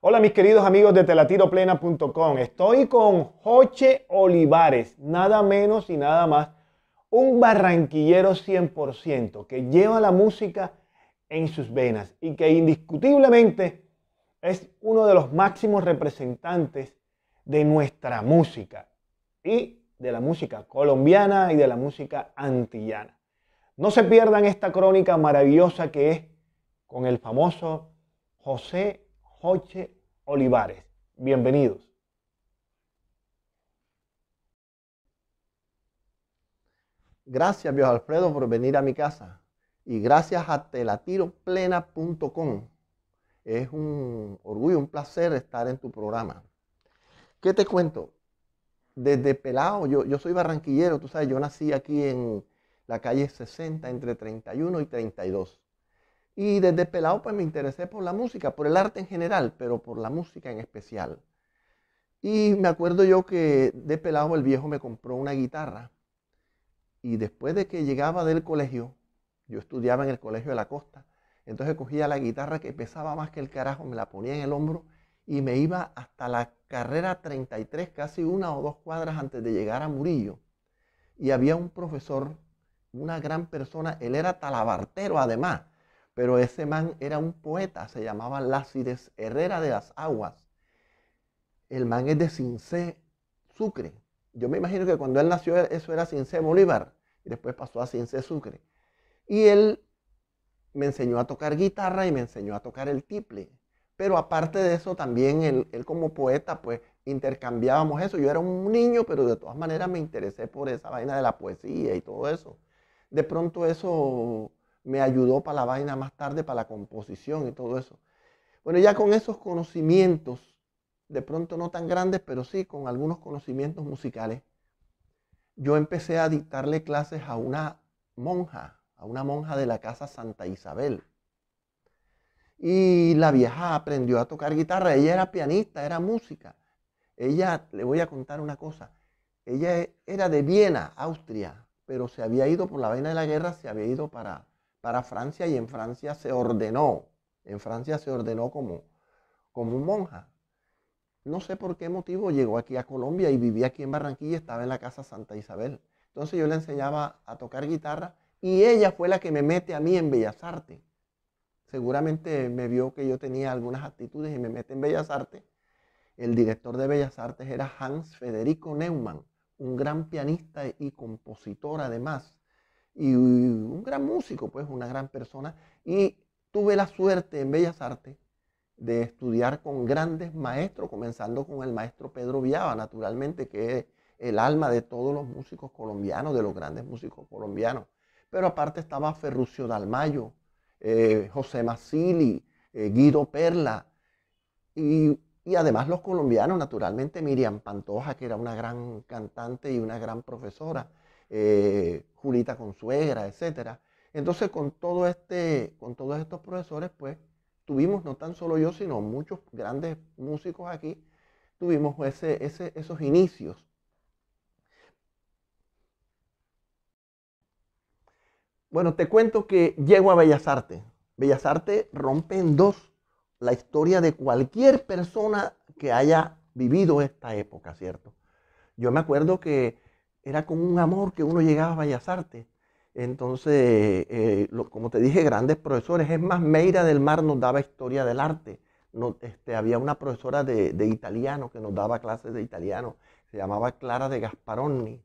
Hola mis queridos amigos de telatiroplena.com. Estoy con Joche Olivares, nada menos y nada más, un barranquillero 100% que lleva la música en sus venas y que indiscutiblemente es uno de los máximos representantes de nuestra música y de la música colombiana y de la música antillana. No se pierdan esta crónica maravillosa que es con el famoso José Joche Olivares. Bienvenidos. Gracias, Dios Alfredo, por venir a mi casa. Y gracias a telatiroplena.com. Es un orgullo, un placer estar en tu programa. ¿Qué te cuento? Desde pelado, yo, yo soy barranquillero, tú sabes, yo nací aquí en la calle 60, entre 31 y 32. Y desde pelado pues me interesé por la música, por el arte en general, pero por la música en especial. Y me acuerdo yo que de pelado el viejo me compró una guitarra. Y después de que llegaba del colegio, yo estudiaba en el colegio de la costa, entonces cogía la guitarra que pesaba más que el carajo, me la ponía en el hombro y me iba hasta la carrera 33, casi una o dos cuadras antes de llegar a Murillo. Y había un profesor, una gran persona, él era talabartero además, pero ese man era un poeta, se llamaba Lácides Herrera de las Aguas. El man es de Cincé, Sucre. Yo me imagino que cuando él nació eso era Cincé Bolívar y después pasó a Cincé Sucre. Y él me enseñó a tocar guitarra y me enseñó a tocar el tiple. Pero aparte de eso, también él, él como poeta, pues intercambiábamos eso. Yo era un niño, pero de todas maneras me interesé por esa vaina de la poesía y todo eso. De pronto eso me ayudó para la vaina más tarde, para la composición y todo eso. Bueno, ya con esos conocimientos, de pronto no tan grandes, pero sí con algunos conocimientos musicales, yo empecé a dictarle clases a una monja, a una monja de la casa Santa Isabel. Y la vieja aprendió a tocar guitarra, ella era pianista, era música. Ella, le voy a contar una cosa, ella era de Viena, Austria, pero se había ido por la vaina de la guerra, se había ido para para Francia y en Francia se ordenó, en Francia se ordenó como, como un monja. No sé por qué motivo llegó aquí a Colombia y vivía aquí en Barranquilla, estaba en la casa Santa Isabel. Entonces yo le enseñaba a tocar guitarra y ella fue la que me mete a mí en Bellas Artes. Seguramente me vio que yo tenía algunas actitudes y me mete en Bellas Artes. El director de Bellas Artes era Hans Federico Neumann, un gran pianista y compositor además y un gran músico, pues una gran persona. Y tuve la suerte en Bellas Artes de estudiar con grandes maestros, comenzando con el maestro Pedro Viaba, naturalmente, que es el alma de todos los músicos colombianos, de los grandes músicos colombianos. Pero aparte estaba Ferrucio Dalmayo, eh, José Massili, eh, Guido Perla, y, y, además los colombianos, naturalmente, Miriam Pantoja, que era una gran cantante y una gran profesora eh, Julita Consuegra, etc Entonces, con, todo este, con todos estos profesores, pues, tuvimos, no tan solo yo, sino muchos grandes músicos aquí, tuvimos ese, esos inicios. Bueno, te cuento que llego a Bellas Artes. Bellas Artes rompe en dos la historia de cualquier persona que haya vivido esta época, ¿cierto? Yo me acuerdo que era con un amor que uno llegaba a Bellas Artes. Entonces, eh, como te dije, grandes profesores. Es más, Meira del Mar nos daba historia del arte. Este, había una profesora de, italiano que nos daba clases de italiano. Se llamaba Clara de Gasparoni.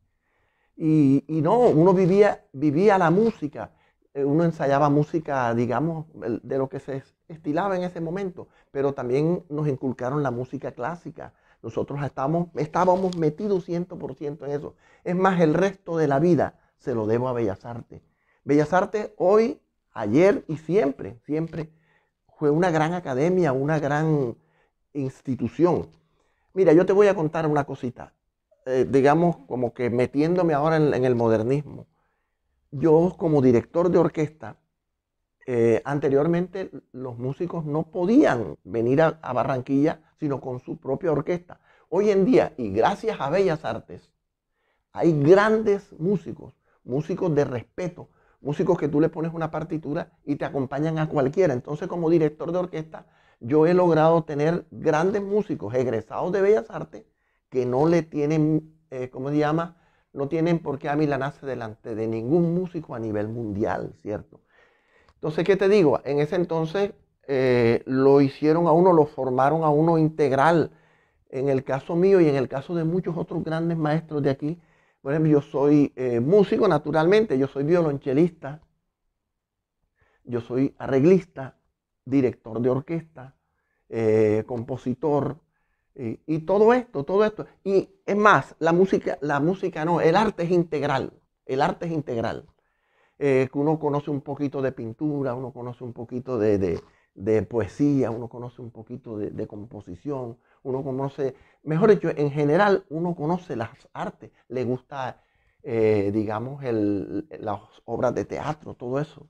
Y, no, uno vivía, vivía la música. Eh, uno ensayaba música, digamos, de lo que se estilaba en ese momento. Pero también nos inculcaron la música clásica nosotros estábamos, estábamos metidos 100% en eso. Es más, el resto de la vida se lo debo a Bellas Artes. Bellas Artes hoy, ayer y siempre, siempre fue una gran academia, una gran institución. Mira, yo te voy a contar una cosita, eh, digamos como que metiéndome ahora en el modernismo. Yo como director de orquesta eh, anteriormente los músicos no podían venir a, Barranquilla sino con su propia orquesta. Hoy en día, y gracias a Bellas Artes, hay grandes músicos, músicos de respeto, músicos que tú le pones una partitura y te acompañan a cualquiera. Entonces, como director de orquesta, yo he logrado tener grandes músicos egresados de Bellas Artes que no le tienen, eh, ¿cómo se llama? No tienen por qué nace delante de ningún músico a nivel mundial, ¿cierto? Entonces, ¿qué te digo? En ese entonces eh, lo hicieron a uno, lo formaron a uno integral. En el caso mío y en el caso de muchos otros grandes maestros de aquí, por ejemplo, yo soy eh, músico naturalmente, yo soy violonchelista, yo soy arreglista, director de orquesta, eh, compositor, y, y, todo esto, todo esto. Y es más, la música, la música no, el arte es integral, el arte es integral que eh, uno conoce un poquito de pintura, uno conoce un poquito de, poesía, uno conoce un poquito de, composición, uno conoce, mejor dicho, en general uno conoce las artes, le gusta, eh, digamos, las obras de teatro, todo eso.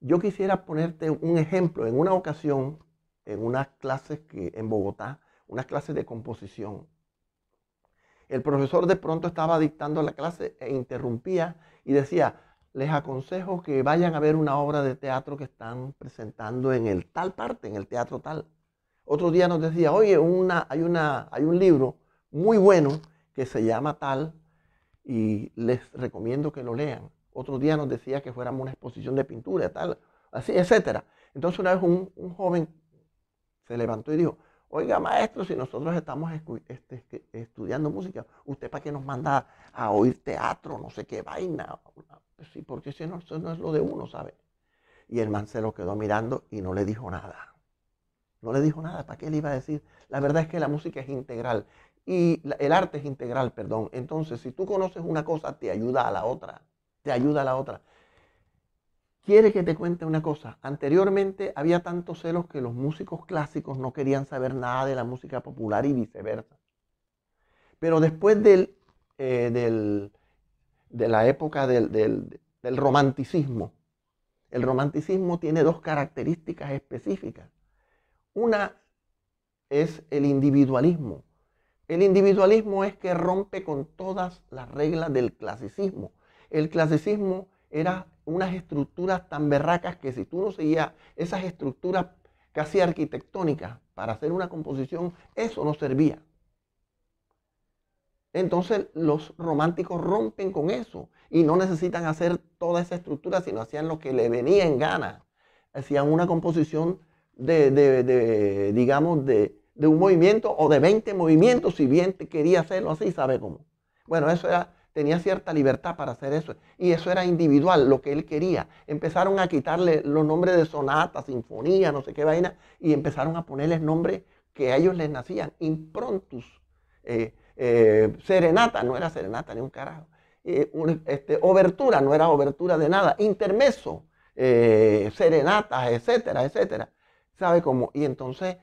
Yo quisiera ponerte un ejemplo. En una ocasión, en unas clases que, en Bogotá, unas clases de composición, el profesor de pronto estaba dictando la clase e interrumpía y decía, les aconsejo que vayan a ver una obra de teatro que están presentando en el tal parte, en el teatro tal. Otro día nos decía, oye, una, hay, una, hay un libro muy bueno que se llama tal y les recomiendo que lo lean. Otro día nos decía que fuéramos una exposición de pintura, tal, así, etc. Entonces una vez un, joven se levantó y dijo, oiga maestro, si nosotros estamos este, estudiando música, ¿usted para qué nos manda a oír teatro, no sé qué vaina? Pues sí, porque si no, eso no es lo de uno, ¿sabe? Y el man se lo quedó mirando y no le dijo nada. No le dijo nada, ¿para qué le iba a decir? La verdad es que la música es integral y el arte es integral, perdón. Entonces, si tú conoces una cosa, te ayuda a la otra, te ayuda a la otra. Quiere que te cuente una cosa. Anteriormente había tantos celos que los músicos clásicos no querían saber nada de la música popular y viceversa. Pero después del eh, de la época del, romanticismo. El romanticismo tiene dos características específicas. Una es el individualismo. El individualismo es que rompe con todas las reglas del clasicismo. El clasicismo era unas estructuras tan berracas que si tú no seguías esas estructuras casi arquitectónicas para hacer una composición, eso no servía. Entonces los románticos rompen con eso y no necesitan hacer toda esa estructura, sino hacían lo que le venía en gana. Hacían una composición de, digamos, de, un movimiento o de 20 movimientos, si bien quería hacerlo así, sabe cómo. Bueno, eso era, tenía cierta libertad para hacer eso. Y eso era individual, lo que él quería. Empezaron a quitarle los nombres de sonata, sinfonía, no sé qué vaina, y empezaron a ponerles nombres que a ellos les nacían, improntus. Eh, eh, serenata no era serenata ni un carajo. Eh, obertura no era obertura de nada. Intermeso, eh, serenata, serenatas, etcétera, etcétera. ¿Sabe cómo? Y entonces,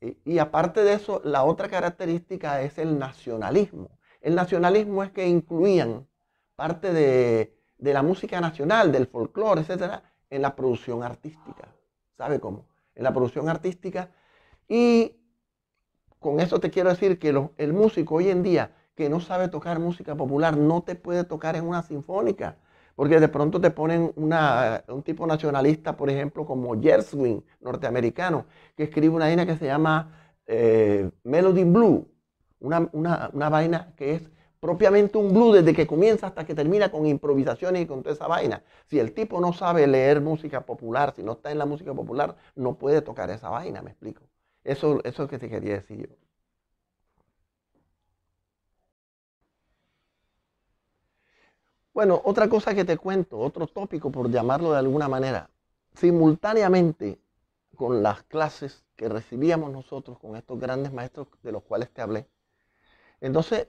y, aparte de eso, la otra característica es el nacionalismo. El nacionalismo es que incluían parte de, de la música nacional, del folclore, etcétera, en la producción artística. ¿Sabe cómo? En la producción artística. Y con eso te quiero decir que el músico hoy en día que no sabe tocar música popular no te puede tocar en una sinfónica. Porque de pronto te ponen un tipo nacionalista, por ejemplo, como Gershwin, norteamericano, que escribe una vaina que se llama eh, Melody Blue. Una, una vaina que es propiamente un blue desde que comienza hasta que termina con improvisaciones y con toda esa vaina. Si el tipo no sabe leer música popular, si no está en la música popular, no puede tocar esa vaina, me explico. Eso, es lo que te quería decir yo. Bueno, otra cosa que te cuento, otro tópico por llamarlo de alguna manera, simultáneamente con las clases que recibíamos nosotros con estos grandes maestros de los cuales te hablé, entonces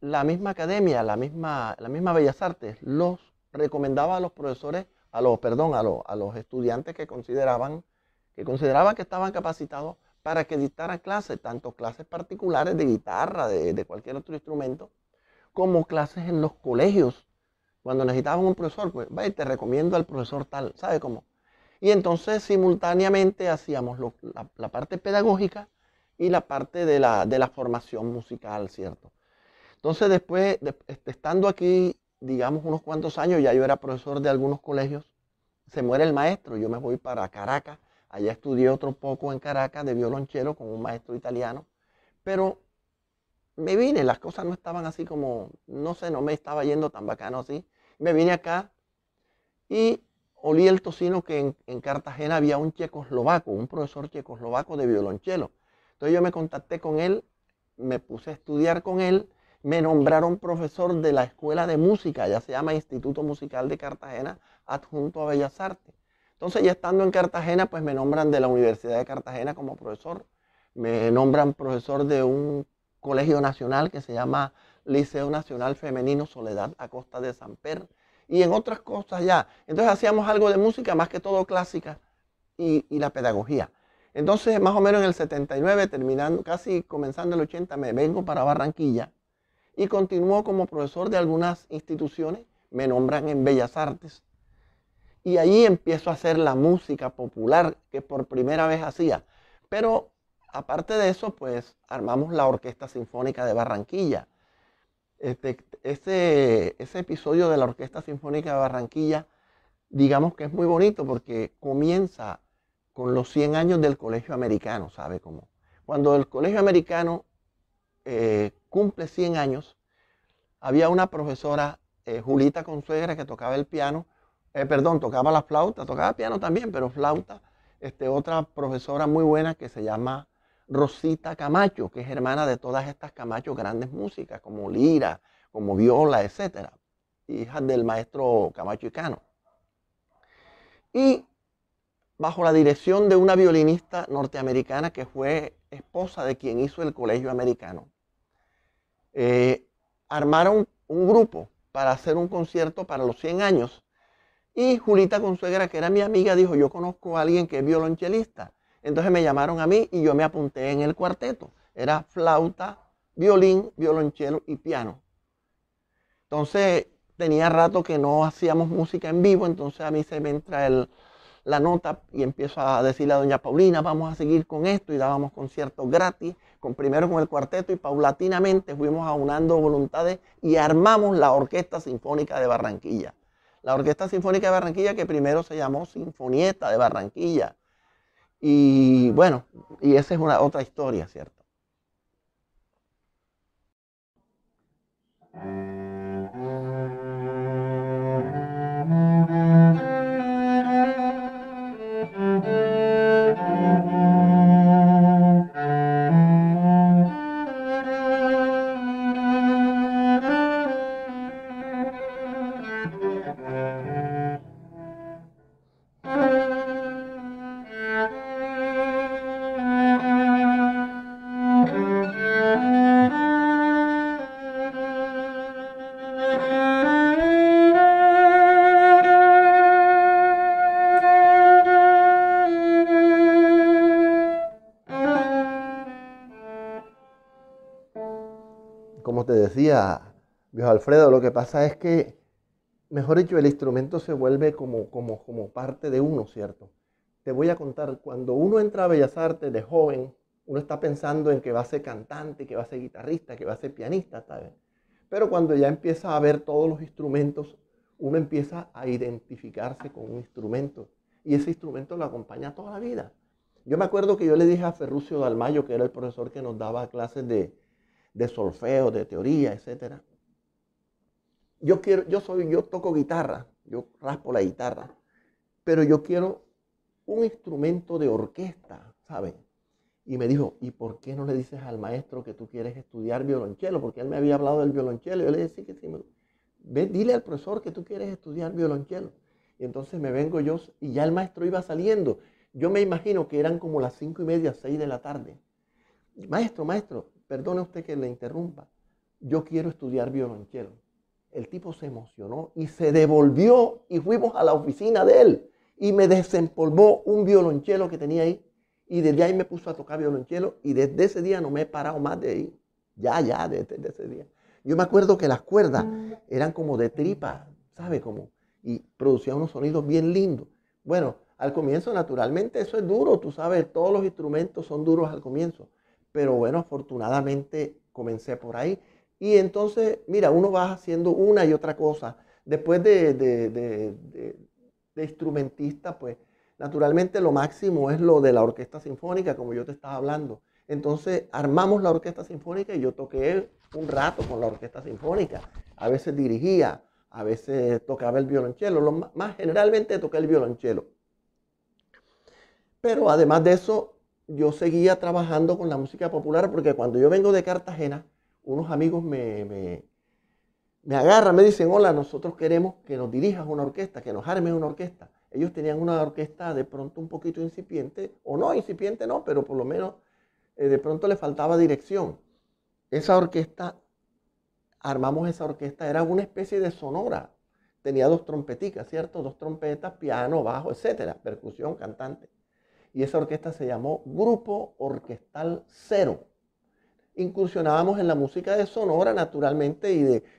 la misma academia, la misma, la misma Bellas Artes, los recomendaba a los profesores, a los, perdón, a los, a los estudiantes que consideraban, que consideraban que estaban capacitados para que dictara clases, tanto clases particulares de guitarra, de, cualquier otro instrumento, como clases en los colegios. Cuando necesitaban un profesor, pues, vaya, te recomiendo al profesor tal, ¿sabe cómo? Y entonces simultáneamente hacíamos la, parte pedagógica y la parte de la, de la formación musical, ¿cierto? Entonces después, este, estando aquí, digamos, unos cuantos años, ya yo era profesor de algunos colegios, se muere el maestro, yo me voy para Caracas Allá estudié otro poco en Caracas de violonchelo con un maestro italiano, pero me vine, las cosas no estaban así como, no sé, no me estaba yendo tan bacano así. Me vine acá y olí el tocino que en, Cartagena había un checoslovaco, un profesor checoslovaco de violonchelo. Entonces yo me contacté con él, me puse a estudiar con él, me nombraron profesor de la Escuela de Música, ya se llama Instituto Musical de Cartagena, adjunto a Bellas Artes. Entonces, ya estando en Cartagena, pues me nombran de la Universidad de Cartagena como profesor. Me nombran profesor de un colegio nacional que se llama Liceo Nacional Femenino Soledad a costa de Pedro. Y en otras cosas ya. Entonces hacíamos algo de música, más que todo clásica y, la pedagogía. Entonces, más o menos en el 79, terminando, casi comenzando el 80, me vengo para Barranquilla y continuo como profesor de algunas instituciones. Me nombran en Bellas Artes y ahí empiezo a hacer la música popular que por primera vez hacía. Pero aparte de eso, pues armamos la Orquesta Sinfónica de Barranquilla. Este, ese, episodio de la Orquesta Sinfónica de Barranquilla, digamos que es muy bonito porque comienza con los 100 años del Colegio Americano, ¿sabe cómo? Cuando el Colegio Americano eh, cumple 100 años, había una profesora, eh, Julita Consuegra, que tocaba el piano eh, perdón, tocaba la flauta, tocaba piano también, pero flauta, este, otra profesora muy buena que se llama Rosita Camacho, que es hermana de todas estas Camacho grandes músicas, como lira, como viola, etc. Hija del maestro Camacho y Cano. Y bajo la dirección de una violinista norteamericana que fue esposa de quien hizo el colegio americano, eh, armaron un grupo para hacer un concierto para los 100 años y Julita Consuegra, que era mi amiga, dijo, yo conozco a alguien que es violonchelista. Entonces me llamaron a mí y yo me apunté en el cuarteto. Era flauta, violín, violonchelo y piano. Entonces tenía rato que no hacíamos música en vivo, entonces a mí se me entra la nota y empiezo a decirle a doña Paulina, vamos a seguir con esto y dábamos conciertos gratis, con, primero con el cuarteto y paulatinamente fuimos aunando voluntades y armamos la Orquesta Sinfónica de Barranquilla la Orquesta Sinfónica de Barranquilla, que primero se llamó Sinfonieta de Barranquilla. Y bueno, y esa es una otra historia, ¿cierto? Dios Alfredo, lo que pasa es que, mejor dicho, el instrumento se vuelve como, como, como parte de uno, ¿cierto? Te voy a contar, cuando uno entra a Bellas Artes de joven, uno está pensando en que va a ser cantante, que va a ser guitarrista, que va a ser pianista, vez. Pero cuando ya empieza a ver todos los instrumentos, uno empieza a identificarse con un instrumento y ese instrumento lo acompaña toda la vida. Yo me acuerdo que yo le dije a Ferrucio Dalmayo, que era el profesor que nos daba clases de, de solfeo, de teoría, etc. Yo quiero, yo soy, yo toco guitarra, yo raspo la guitarra, pero yo quiero un instrumento de orquesta, ¿saben? Y me dijo, ¿y por qué no le dices al maestro que tú quieres estudiar violonchelo? Porque él me había hablado del violonchelo. Y yo le decía, sí, que Ve, dile al profesor que tú quieres estudiar violonchelo. Y entonces me vengo yo, y ya el maestro iba saliendo. Yo me imagino que eran como las cinco y media, seis de la tarde. Maestro, maestro, Perdone usted que le interrumpa. Yo quiero estudiar violonchelo. El tipo se emocionó y se devolvió y fuimos a la oficina de él y me desempolvó un violonchelo que tenía ahí y desde ahí me puso a tocar violonchelo y desde ese día no me he parado más de ahí. Ya, ya, desde, ese día. Yo me acuerdo que las cuerdas mm. eran como de tripa, ¿sabe? Como, y producía unos sonidos bien lindos. Bueno, al comienzo naturalmente eso es duro, tú sabes, todos los instrumentos son duros al comienzo. Pero bueno, afortunadamente comencé por ahí. Y entonces, mira, uno va haciendo una y otra cosa. Después de, instrumentista, pues naturalmente lo máximo es lo de la orquesta sinfónica, como yo te estaba hablando. Entonces armamos la orquesta sinfónica y yo toqué un rato con la orquesta sinfónica. A veces dirigía, a veces tocaba el violonchelo, lo más, generalmente toqué el violonchelo. Pero además de eso, yo seguía trabajando con la música popular porque cuando yo vengo de Cartagena, unos amigos me, me, me agarran, me dicen, hola, nosotros queremos que nos dirijas una orquesta, que nos armes una orquesta. Ellos tenían una orquesta de pronto un poquito incipiente, o no, incipiente no, pero por lo menos eh, de pronto le faltaba dirección. Esa orquesta, armamos esa orquesta, era una especie de sonora. Tenía dos trompeticas, ¿cierto? Dos trompetas, piano, bajo, etcétera, percusión, cantante y esa orquesta se llamó Grupo Orquestal Cero. Incursionábamos en la música de Sonora, naturalmente,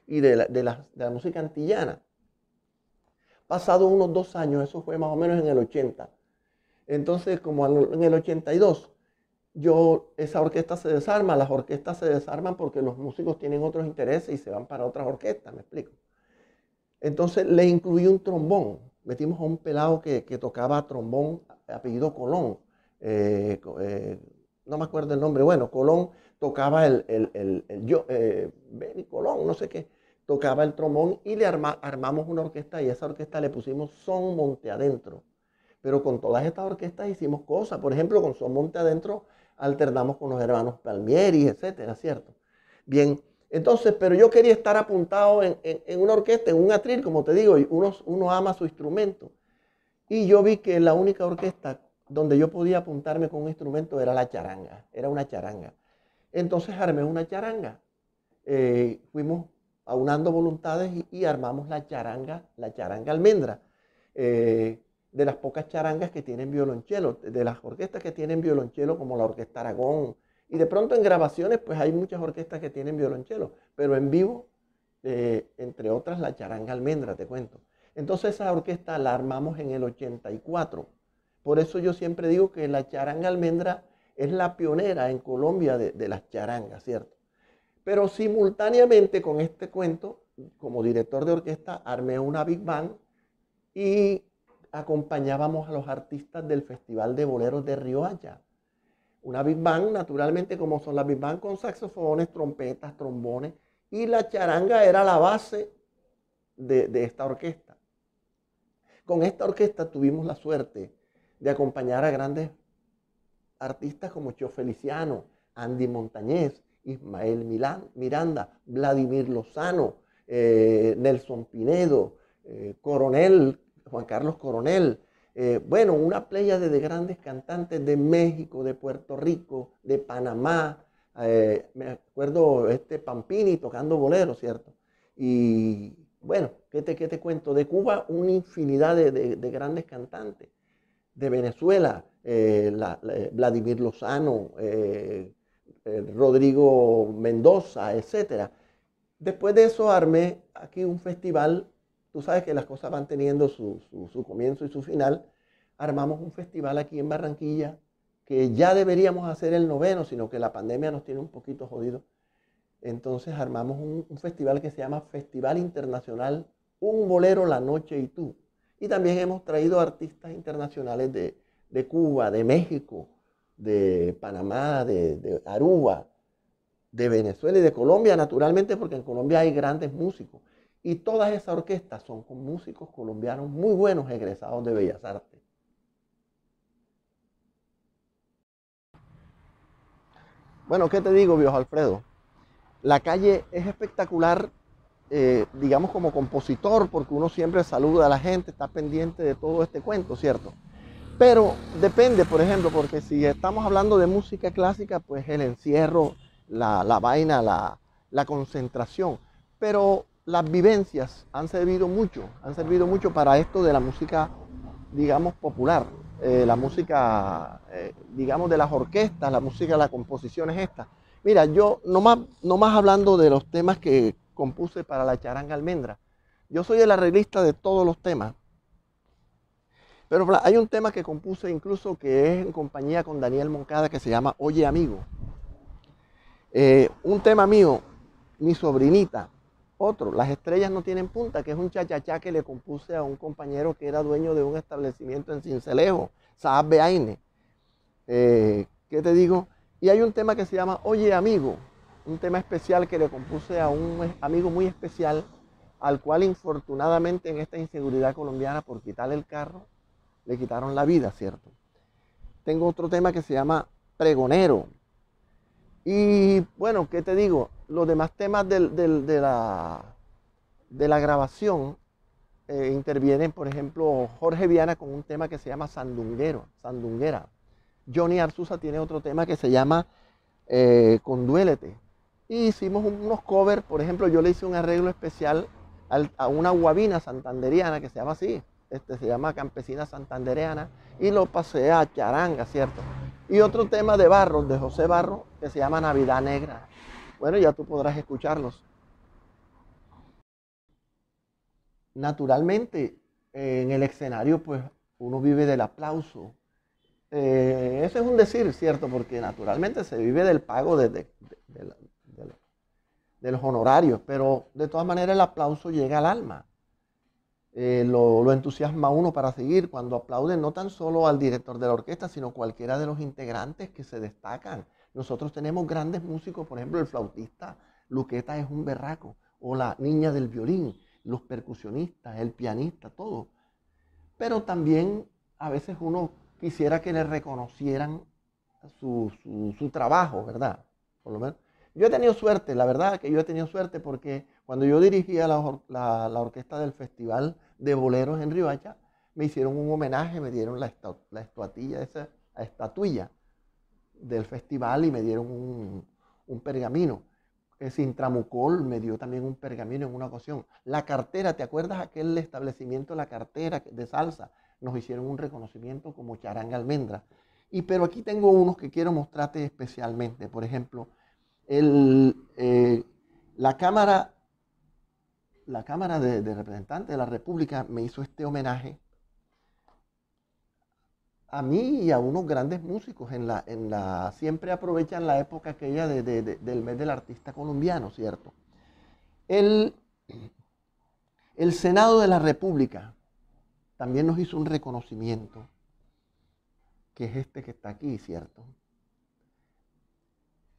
y de, de, la, música antillana. Pasado unos dos años, eso fue más o menos en el 80. Entonces, como en el 82, yo, esa orquesta se desarma, las orquestas se desarman porque los músicos tienen otros intereses y se van para otras orquestas, me explico. Entonces le incluí un trombón, metimos a un pelado que tocaba trombón apellido Colón, eh, eh, no me acuerdo el nombre, bueno, Colón tocaba el, el, yo, eh, Colón, no sé qué, tocaba el tromón y le armamos una orquesta y a esa orquesta le pusimos Son Monte Adentro. Pero con todas estas orquestas hicimos cosas, por ejemplo, con Son Monte Adentro alternamos con los hermanos Palmieri, etcétera, ¿cierto? Bien, entonces, pero yo quería estar apuntado en, una orquesta, en un atril, como te digo, uno ama su instrumento. Y yo vi que la única orquesta donde yo podía apuntarme con un instrumento era la charanga, era una charanga. Entonces armé una charanga. Eh, fuimos aunando voluntades y, armamos la charanga, la charanga almendra. Eh, de las pocas charangas que tienen violonchelo, de las orquestas que tienen violonchelo como la Orquesta Aragón. Y de pronto en grabaciones, pues hay muchas orquestas que tienen violonchelo, pero en vivo, eh, entre otras, la charanga almendra, te cuento. Entonces esa orquesta la armamos en el 84. Por eso yo siempre digo que la charanga almendra es la pionera en Colombia de, las charangas, ¿cierto? Pero simultáneamente con este cuento, como director de orquesta, armé una Big Band y acompañábamos a los artistas del Festival de Boleros de Riohacha. Una Big Band, naturalmente, como son las Big Band, con saxofones, trompetas, trombones, y la charanga era la base de esta orquesta. Con esta orquesta tuvimos la suerte de acompañar a grandes artistas como Cho Feliciano, Andy Montañez, Ismael Milán, Miranda, Vladimir Lozano, eh, Nelson Pinedo, eh, Coronel, Juan Carlos Coronel. Eh, bueno, una playa de, de, grandes cantantes de México, de Puerto Rico, de Panamá. me acuerdo este Pampini tocando bolero, ¿cierto? Y bueno, ¿qué te, te cuento? De Cuba, una infinidad de, grandes cantantes. De Venezuela, eh, eh, Vladimir Lozano, eh, Rodrigo Mendoza, etc. Después de eso armé aquí un festival. Tú sabes que las cosas van teniendo su, su comienzo y su final. Armamos un festival aquí en Barranquilla que ya deberíamos hacer el noveno, sino que la pandemia nos tiene un poquito jodidos entonces armamos un, festival que se llama Festival Internacional Un Bolero la Noche y Tú. Y también hemos traído artistas internacionales de, Cuba, de México, de Panamá, de, de Aruba, de Venezuela y de Colombia, naturalmente, porque en Colombia hay grandes músicos. Y todas esas orquestas son con músicos colombianos muy buenos egresados de Bellas Artes. Bueno, ¿qué te digo, viejo Alfredo? La calle es espectacular, eh, digamos como compositor, porque uno siempre saluda a la gente, está pendiente de todo este cuento, ¿cierto? Pero depende, por ejemplo, porque si estamos hablando de música clásica, pues el encierro, la, vaina, la, concentración. Pero las vivencias han servido mucho, han servido mucho para esto de la música, digamos, popular. Eh, la música, eh, digamos, de las orquestas, la música, las composiciones esta. Mira, yo no más hablando de los temas que compuse para la charanga almendra, yo soy el arreglista de todos los temas. Pero hay un tema que compuse incluso que es en compañía con Daniel Moncada que se llama Oye Amigo. Eh, un tema mío, mi sobrinita. Otro, Las Estrellas no tienen punta, que es un chachachá que le compuse a un compañero que era dueño de un establecimiento en Cincelejo, Saab Beaine. Eh, ¿Qué te digo? Y hay un tema que se llama Oye amigo, un tema especial que le compuse a un amigo muy especial, al cual infortunadamente en esta inseguridad colombiana por quitarle el carro, le quitaron la vida, ¿cierto? Tengo otro tema que se llama Pregonero. Y bueno, ¿qué te digo? Los demás temas de, la, de la grabación eh, intervienen, por ejemplo, Jorge Viana con un tema que se llama Sandunguero, Sandunguera. Johnny Arzusa tiene otro tema que se llama eh, Y hicimos unos covers, por ejemplo, yo le hice un arreglo especial a una guabina santanderiana que se llama así, este, se llama Campesina Santandereana, y lo pasé a charanga, ¿cierto? Y otro tema de barro, de José Barro, que se llama Navidad Negra. Bueno, ya tú podrás escucharlos. Naturalmente, en el escenario, pues uno vive del aplauso, eh, eso es un decir, ¿cierto? Porque naturalmente se vive del pago de, los honorarios, pero de todas maneras el aplauso llega al alma. Eh, lo, entusiasma uno para seguir cuando aplauden no tan solo al director de la orquesta, sino cualquiera de los integrantes que se destacan. Nosotros tenemos grandes músicos, por ejemplo, el flautista Luqueta es un berraco, o la niña del violín, los percusionistas, el pianista, todo. Pero también a veces uno quisiera que le reconocieran su, trabajo, ¿verdad? Por lo Yo he tenido suerte, la verdad que yo he tenido suerte porque cuando yo dirigía la, orquesta del Festival de Boleros en Ribacha, me hicieron un homenaje, me dieron la, estatuilla, esa del festival y me dieron un, pergamino. pergamino. Eh, tramucol me dio también un pergamino en una ocasión. La cartera, ¿te acuerdas aquel establecimiento, la cartera de salsa? nos hicieron un reconocimiento como charanga almendra. Y pero aquí tengo unos que quiero mostrarte especialmente. Por ejemplo, el, eh, la Cámara, la cámara de, Representantes de la República me hizo este homenaje a mí y a unos grandes músicos en la, en la siempre aprovechan la época aquella del mes del artista colombiano, ¿cierto? El, el Senado de la República también nos hizo un reconocimiento, que es este que está aquí, ¿cierto?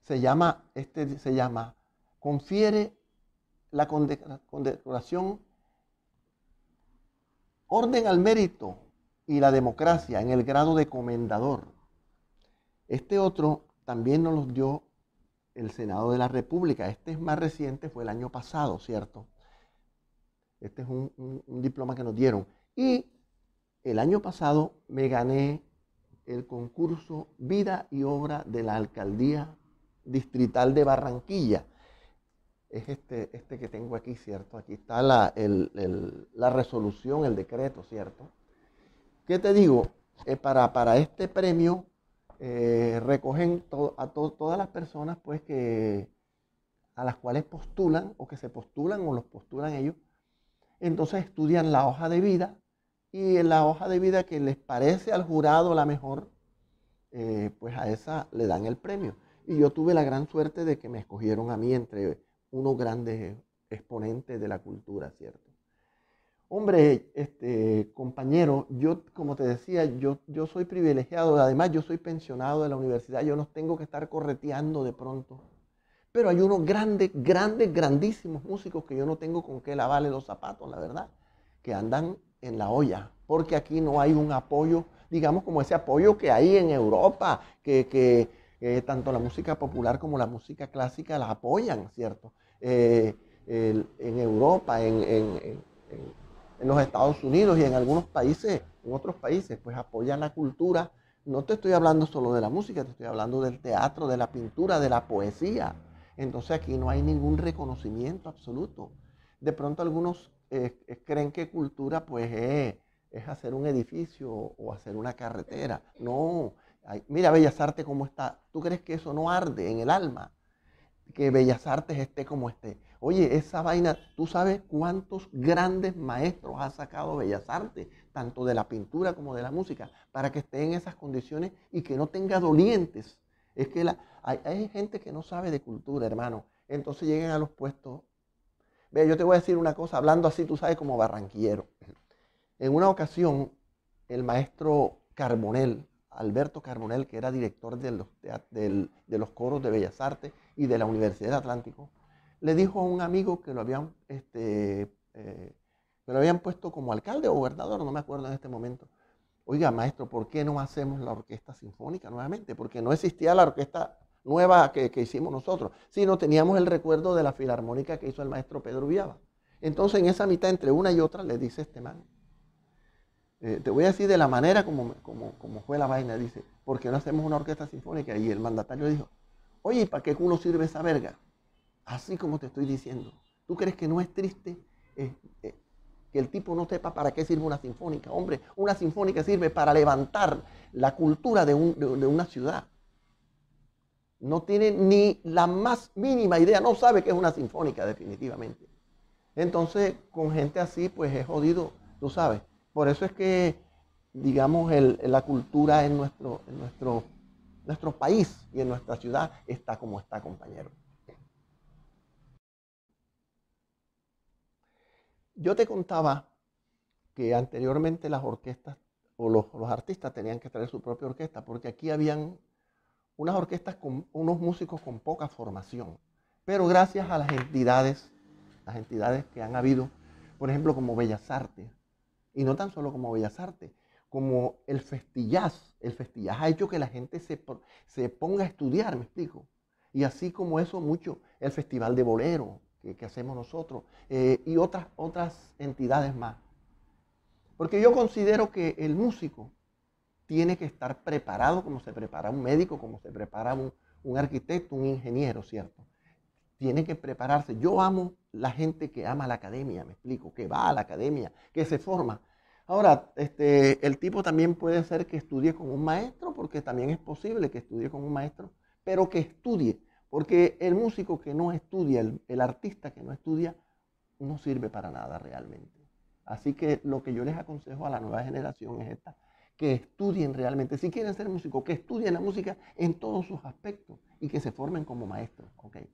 Se llama, este se llama, confiere la condecoración, orden al mérito y la democracia en el grado de comendador. Este otro también nos los dio el Senado de la República. Este es más reciente, fue el año pasado, ¿cierto? Este es un, un diploma que nos dieron. Y el año pasado me gané el concurso Vida y Obra de la Alcaldía Distrital de Barranquilla. Es este, este que tengo aquí, ¿cierto? Aquí está la, resolución, el decreto, ¿cierto? ¿Qué te digo? Eh, para, este premio eh, recogen a todas las personas pues, que, a las cuales postulan o que se postulan o los postulan ellos. Entonces estudian la hoja de vida y en la hoja de vida que les parece al jurado la mejor, eh, pues a esa le dan el premio. Y yo tuve la gran suerte de que me escogieron a mí entre unos grandes exponentes de la cultura, ¿cierto? Hombre, este, compañero, yo como te decía, yo, yo soy privilegiado, además yo soy pensionado de la universidad, yo no tengo que estar correteando de pronto. Pero hay unos grandes, grandes, grandísimos músicos que yo no tengo con qué lavarle los zapatos, la verdad, que andan en la olla, porque aquí no hay un apoyo, digamos como ese apoyo que hay en Europa, que, eh, tanto la música popular como la música clásica la apoyan, ¿cierto? Eh, en Europa, en, los Estados Unidos y en algunos países, en otros países, pues apoyan la cultura. No te estoy hablando solo de la música, te estoy hablando del teatro, de la pintura, de la poesía. Entonces aquí no hay ningún reconocimiento absoluto. De pronto algunos creen que cultura pues es, hacer un edificio o hacer una carretera. No, mira Bellas Artes cómo está. ¿Tú crees que eso no arde en el alma? Que Bellas Artes esté como esté. Oye, esa vaina, tú sabes cuántos grandes maestros ha sacado Bellas Artes, tanto de la pintura como de la música, para que esté en esas condiciones y que no tenga dolientes. Es que la, hay, gente que no sabe de cultura, hermano. Entonces lleguen a los puestos Ve, yo te voy a decir una cosa, hablando así, tú sabes, como barranquillero. En una ocasión, el maestro Carmonel, Alberto Carbonel, que era director de los, coros de Bellas Artes y de la Universidad de Atlántico, le dijo a un amigo que lo habían, este, eh, lo habían puesto como alcalde o gobernador, no me acuerdo en este momento. Oiga, maestro, ¿por qué no hacemos la orquesta sinfónica nuevamente? Porque no existía la orquesta nueva que, hicimos nosotros, sino teníamos el recuerdo de la filarmónica que hizo el maestro Pedro Viaba. Entonces en esa mitad, entre una y otra, le dice este man, eh, te voy a decir de la manera como, como, fue la vaina, dice, ¿por qué no hacemos una orquesta sinfónica? Y el mandatario dijo, oye, para qué uno sirve esa verga? Así como te estoy diciendo. ¿Tú crees que no es triste eh, eh, que el tipo no sepa para qué sirve una sinfónica? Hombre, una sinfónica sirve para levantar la cultura de una ciudad no tiene ni la más mínima idea, no sabe que es una sinfónica definitivamente. Entonces, con gente así, pues es jodido, tú sabes. Por eso es que, digamos, la cultura en nuestro, en nuestro, nuestro país y en nuestra ciudad está como está, compañero. Yo te contaba que anteriormente las orquestas o los, los artistas tenían que traer su propia orquesta, porque aquí habían unas orquestas con unos músicos con poca formación, pero gracias a las entidades, las entidades que han habido, por ejemplo, como Bellas Artes, y no tan solo como Bellas Artes, como el Festillaz, el Festillaz ha hecho que la gente se, se ponga a estudiar, me explico, y así como eso mucho, el Festival de Bolero que, hacemos nosotros, eh, y otras, otras entidades más. Porque yo considero que el músico tiene que estar preparado como se prepara un médico, como se prepara un, arquitecto, un ingeniero, ¿cierto? Tiene que prepararse. Yo amo la gente que ama la academia, me explico, que va a la academia, que se forma. Ahora, este, el tipo también puede ser que estudie con un maestro, porque también es posible que estudie con un maestro, pero que estudie, porque el músico que no estudia, el artista que no estudia, no sirve para nada realmente. Así que lo que yo les aconsejo a la nueva generación es esta, que estudien realmente, si quieren ser músicos, que estudien la música en todos sus aspectos y que se formen como maestros. ¿okay?